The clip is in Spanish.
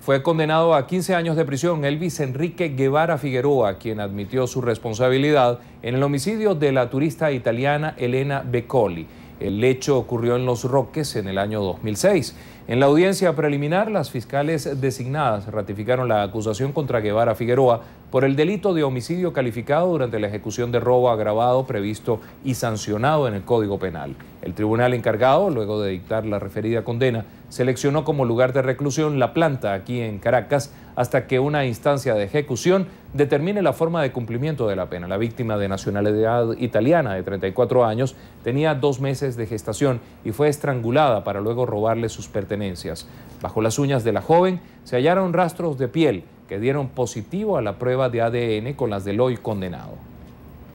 Fue condenado a 15 años de prisión Elvis Enrique Guevara Figueroa, quien admitió su responsabilidad en el homicidio de la turista italiana Elena Beccoli. El hecho ocurrió en Los Roques en el año 2006. En la audiencia preliminar, las fiscales designadas ratificaron la acusación contra Guevara Figueroa por el delito de homicidio calificado durante la ejecución de robo agravado previsto y sancionado en el Código Penal. El tribunal encargado, luego de dictar la referida condena, seleccionó como lugar de reclusión la planta aquí en Caracas hasta que una instancia de ejecución determine la forma de cumplimiento de la pena. La víctima de nacionalidad italiana de 34 años tenía dos meses de gestación y fue estrangulada para luego robarle sus pertenencias. Bajo las uñas de la joven se hallaron rastros de piel que dieron positivo a la prueba de ADN con las del hoy condenado.